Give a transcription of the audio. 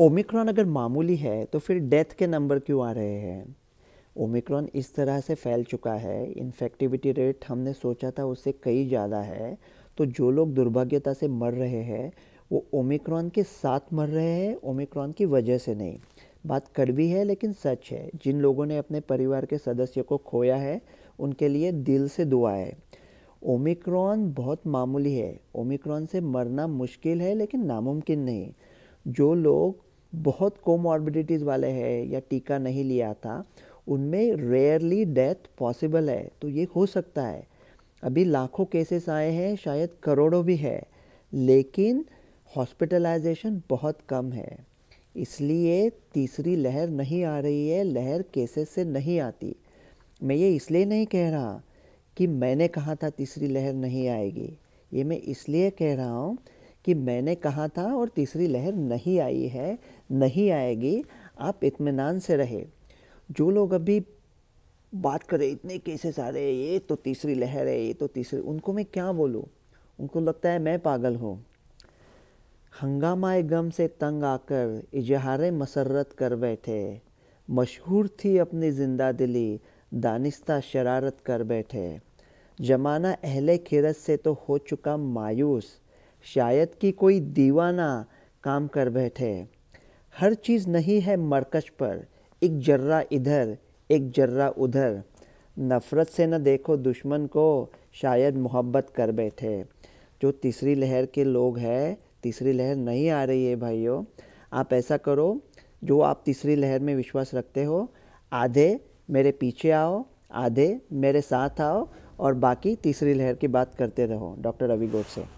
Omicron अगर मामूली है तो फिर डेथ के नंबर क्यों आ रहे हैं ओमिक्रॉन इस तरह से फैल चुका है इन्फेक्टिविटी रेट हमने सोचा था उससे कई ज़्यादा है तो जो लोग दुर्भाग्यता से मर रहे हैं वो ओमिक्रॉन के साथ मर रहे हैं ओमिक्रॉन की वजह से नहीं बात कड़वी है लेकिन सच है जिन लोगों ने अपने परिवार के सदस्य को खोया है उनके लिए दिल से दुआ है ओमिक्रॉन बहुत मामूली है ओमिक्रॉन से मरना मुश्किल है लेकिन नामुमकिन नहीं जो लोग बहुत कोमॉर्बिडिटीज़ वाले हैं या टीका नहीं लिया था उनमें रेयरली डेथ पॉसिबल है तो ये हो सकता है अभी लाखों केसेस आए हैं शायद करोड़ों भी है लेकिन हॉस्पिटलाइजेशन बहुत कम है इसलिए तीसरी लहर नहीं आ रही है लहर केसेस से नहीं आती मैं ये इसलिए नहीं कह रहा कि मैंने कहा था तीसरी लहर नहीं आएगी ये मैं इसलिए कह रहा हूँ कि मैंने कहा था और तीसरी लहर नहीं आई है नहीं आएगी आप इतमान से रहे जो लोग अभी बात करें इतने केसेस आ रहे हैं ये तो तीसरी लहर है ये तो तीसरी उनको मैं क्या बोलूँ उनको लगता है मैं पागल हूँ हंगामा गम से तंग आकर इजहार मसरत कर बैठे मशहूर थी अपनी जिंदा दिली दानिस्ता शरारत कर बैठे जमाना अहले खिरत से तो हो चुका मायूस शायद कि कोई दीवाना काम कर बैठे हर चीज़ नहीं है मरकज पर एक जर्रा इधर एक जर्रा उधर नफ़रत से न देखो दुश्मन को शायद मोहब्बत कर बैठे जो तीसरी लहर के लोग हैं तीसरी लहर नहीं आ रही है भाइयों आप ऐसा करो जो आप तीसरी लहर में विश्वास रखते हो आधे मेरे पीछे आओ आधे मेरे साथ आओ और बाकी तीसरी लहर की बात करते रहो डॉक्टर रवि से